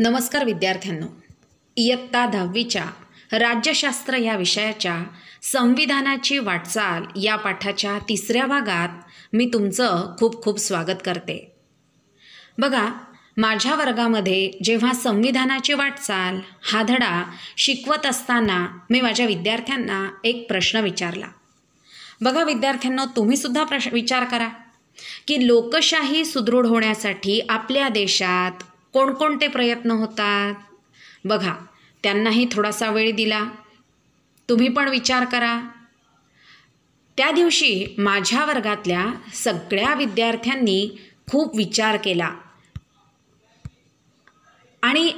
नमस्कार विद्यार्थ्यांनो इयत्ता दहावीच्या राज्यशास्त्र या विषयाच्या संविधानाची वाटचाल या पाठाच्या तिसऱ्या भागात मी तुमचं खूप खूप स्वागत करते बघा माझ्या वर्गामध्ये जेव्हा संविधानाची वाटचाल हा धडा शिकवत असताना मी माझ्या विद्यार्थ्यांना एक प्रश्न विचारला बघा विद्यार्थ्यांना तुम्हीसुद्धा प्रश्न विचार करा की लोकशाही सुदृढ होण्यासाठी आपल्या देशात कोणकोणते प्रयत्न होतात बघा त्यांनाही थोडासा वेळ दिला तुम्ही पण विचार करा त्या दिवशी माझ्या वर्गातल्या सगळ्या विद्यार्थ्यांनी खूप विचार केला आणि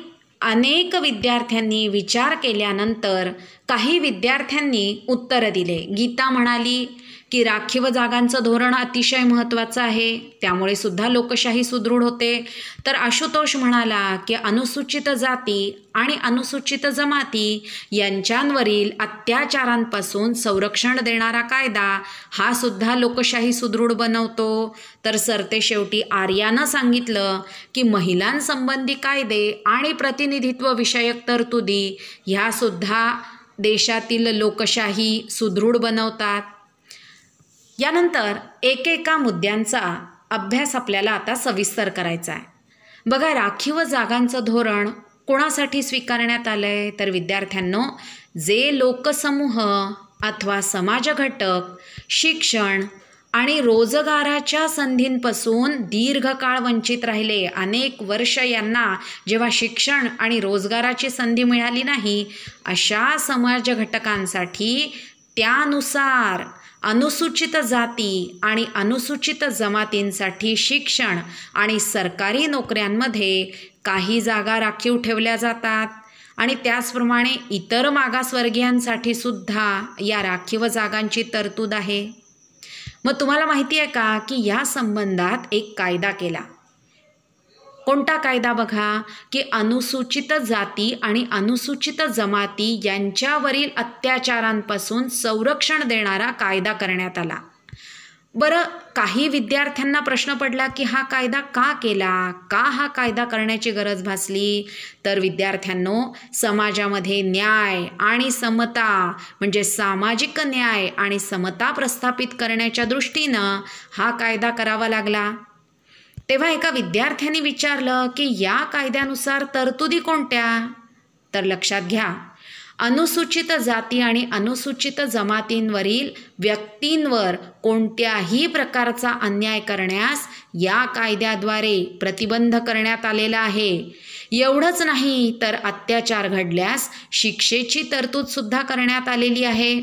अनेक विद्यार्थ्यांनी विचार केल्यानंतर काही विद्यार्थ्यांनी उत्तरं दिले गीता म्हणाली की राखीव जागांचं धोरण अतिशय महत्त्वाचं आहे त्यामुळे सुद्धा लोकशाही सुदृढ होते तर आशुतोष म्हणाला की अनुसूचित जाती आणि अनुसूचित जमाती यांच्यांवरील अत्याचारांपासून संरक्षण देणारा कायदा हा सुद्धा लोकशाही सुदृढ बनवतो तर सरते शेवटी आर्यानं सांगितलं की महिलांसंबंधी कायदे आणि प्रतिनिधित्व विषयक तरतुदी ह्यासुद्धा देशातील लोकशाही सुदृढ बनवतात यानंतर एकेका मुद्द्यांचा अभ्यास आपल्याला आता सविस्तर करायचा आहे बघा राखीव जागांचं धोरण कोणासाठी स्वीकारण्यात आलं आहे तर विद्यार्थ्यांनो जे लोकसमूह अथवा समाजघटक शिक्षण आणि रोजगाराच्या संधींपासून दीर्घकाळ वंचित राहिले अनेक वर्ष यांना जेव्हा शिक्षण आणि रोजगाराची संधी मिळाली नाही अशा समाजघटकांसाठी त्यानुसार अनुसूचित जाती आणि अनुसूचित जमातींसाठी शिक्षण आणि सरकारी नोकऱ्यांमध्ये काही जागा राखीव ठेवल्या जातात आणि त्याचप्रमाणे इतर मागासवर्गीयांसाठी सुद्धा या राखीव जागांची तरतूद आहे मग तुम्हाला माहिती आहे का की या संबंधात एक कायदा केला कोणता कायदा बघा की अनुसूचित जाती आणि अनुसूचित जमाती यांच्यावरील अत्याचारांपासून संरक्षण देणारा कायदा करण्यात आला बरं काही विद्यार्थ्यांना प्रश्न पडला की हा कायदा का केला का हा कायदा करण्याची गरज भासली तर विद्यार्थ्यांनो समाजामध्ये न्याय आणि समता म्हणजे सामाजिक न्याय आणि समता प्रस्थापित करण्याच्या दृष्टीनं हा कायदा करावा लागला तेव्हा एका विद्यार्थ्याने विचारलं की या कायद्यानुसार तरतुदी कोणत्या तर लक्षात घ्या अनुसूचित जाती आणि अनुसूचित जमातींवरील व्यक्तींवर कोणत्याही प्रकारचा अन्याय करण्यास या कायद्याद्वारे प्रतिबंध करण्यात आलेला आहे एवढंच नाही तर अत्याचार घडल्यास शिक्षेची तरतूदसुद्धा करण्यात आलेली आहे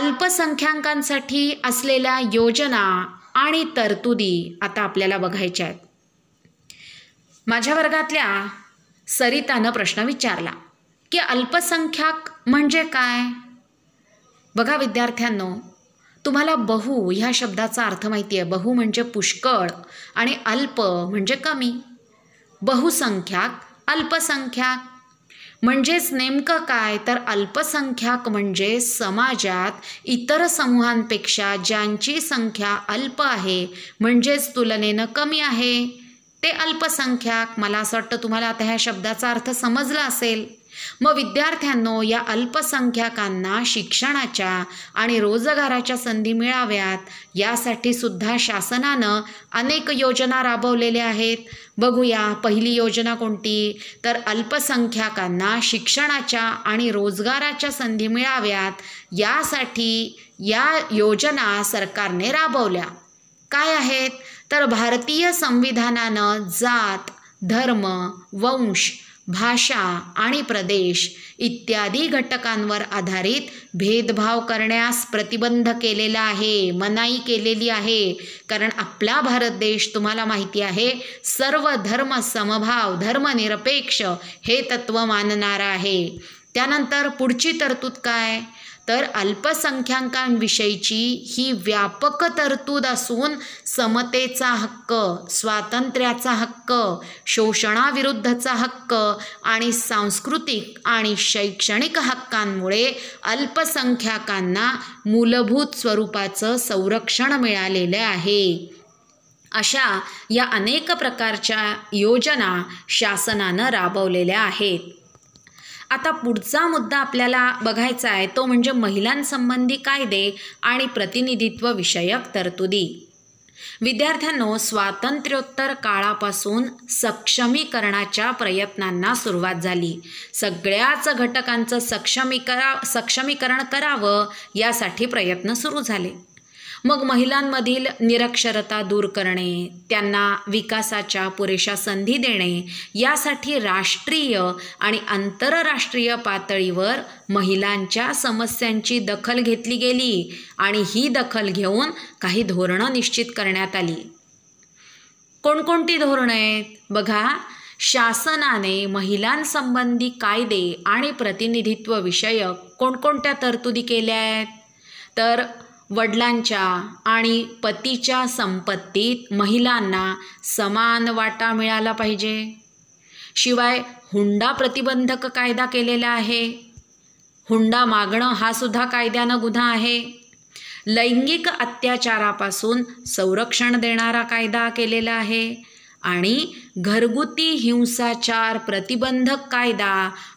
अल्पसंख्याकांसाठी असलेल्या योजना आणि तरतुदी आता आपल्याला बघायच्या आहेत माझ्या वर्गातल्या सरितानं प्रश्न विचारला की अल्पसंख्याक म्हणजे काय बघा विद्यार्थ्यांनो तुम्हाला बहु ह्या शब्दाचा अर्थ माहिती आहे बहु म्हणजे पुष्कळ आणि अल्प म्हणजे कमी बहुसंख्याक अल्पसंख्याक म्हणजेच नेमकं काय तर अल्पसंख्याक म्हणजे समाजात इतर समूहांपेक्षा ज्यांची संख्या अल्प आहे म्हणजेच तुलनेनं कमी आहे ते अल्पसंख्याक मला असं वाटतं तुम्हाला आता ह्या शब्दाचा अर्थ समजला असेल मग विद्यार्थ्यांनो या अल्पसंख्याकांना शिक्षणाच्या आणि रोजगाराच्या संधी मिळाव्यात यासाठी सुद्धा शासनानं अनेक योजना राबवलेल्या आहेत बघूया पहिली योजना कोणती तर अल्पसंख्याकांना शिक्षणाच्या आणि रोजगाराच्या संधी मिळाव्यात यासाठी या योजना सरकारने राबवल्या काय आहेत तर भारतीय संविधानानं जात धर्म वंश भाषा आणि प्रदेश इत्यादी घटकांवर आधारित भेदभाव करण्यास प्रतिबंध केलेला आहे मनाई केलेली आहे कारण आपला भारत देश तुम्हाला माहिती आहे सर्व धर्म समभाव धर्मनिरपेक्ष हे तत्त्व मानणारा आहे त्यानंतर पुढची तरतूद काय तर अल्पसंख्याकांविषयीची ही व्यापक तरतूद असून समतेचा हक्क स्वातंत्र्याचा हक्क शोषणाविरुद्धचा हक्क आणि सांस्कृतिक आणि शैक्षणिक हक्कांमुळे अल्पसंख्याकांना मूलभूत स्वरूपाचं संरक्षण मिळालेलं आहे अशा या अनेक प्रकारच्या योजना शासनानं राबवलेल्या आहेत आता पुढचा मुद्दा आपल्याला बघायचा आहे तो म्हणजे महिलांसंबंधी कायदे आणि प्रतिनिधित्व विषयक तरतुदी विद्यार्थ्यांनो स्वातंत्र्योत्तर काळापासून सक्षमीकरणाच्या प्रयत्नांना सुरुवात झाली सगळ्याच घटकांचं सक्षमीकरा सक्षमीकरण करावं यासाठी प्रयत्न सुरू झाले मग महिलांमधील निरक्षरता दूर करणे त्यांना विकासाच्या पुरेशा संधी देणे यासाठी राष्ट्रीय आणि आंतरराष्ट्रीय पातळीवर महिलांच्या समस्यांची दखल घेतली गेली आणि ही दखल घेऊन काही धोरणं निश्चित करण्यात आली कोणकोणती धोरणं आहेत बघा शासनाने महिलांसंबंधी कायदे आणि प्रतिनिधित्व विषयक कोणकोणत्या तरतुदी केल्या आहेत तर वडिलांच्या आणि पतीच्या संपत्तीत महिलांना समान वाटा मिळाला पाहिजे शिवाय हुंडा प्रतिबंधक कायदा केलेला आहे हुंडा मागणं हा सुद्धा कायद्यानं गुन्हा आहे लैंगिक अत्याचारापासून संरक्षण देणारा कायदा केलेला आहे आणि घरगुती हिंसाचार प्रतिबंधक कायदा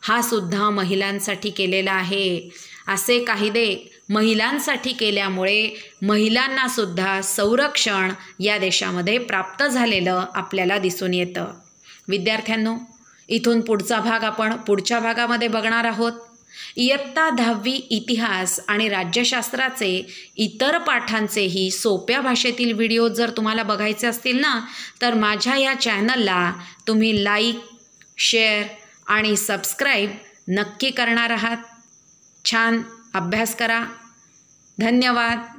हा सुद्धा महिलांसाठी केलेला आहे असे कायदे महिलांसाठी केल्यामुळे महिलांनासुद्धा संरक्षण या देशामध्ये प्राप्त झालेलं आपल्याला दिसून येतं विद्यार्थ्यांनो इथून पुढचा भाग आपण पुढच्या भागामध्ये बघणार आहोत इयत्ता दहावी इतिहास आणि राज्यशास्त्राचे इतर पाठांचेही सोप्या भाषेतील व्हिडिओ जर तुम्हाला बघायचे असतील ना तर माझ्या या चॅनलला तुम्ही लाईक शेअर आणि सबस्क्राईब नक्की करणार आहात छान अभ्यास करा धन्यवाद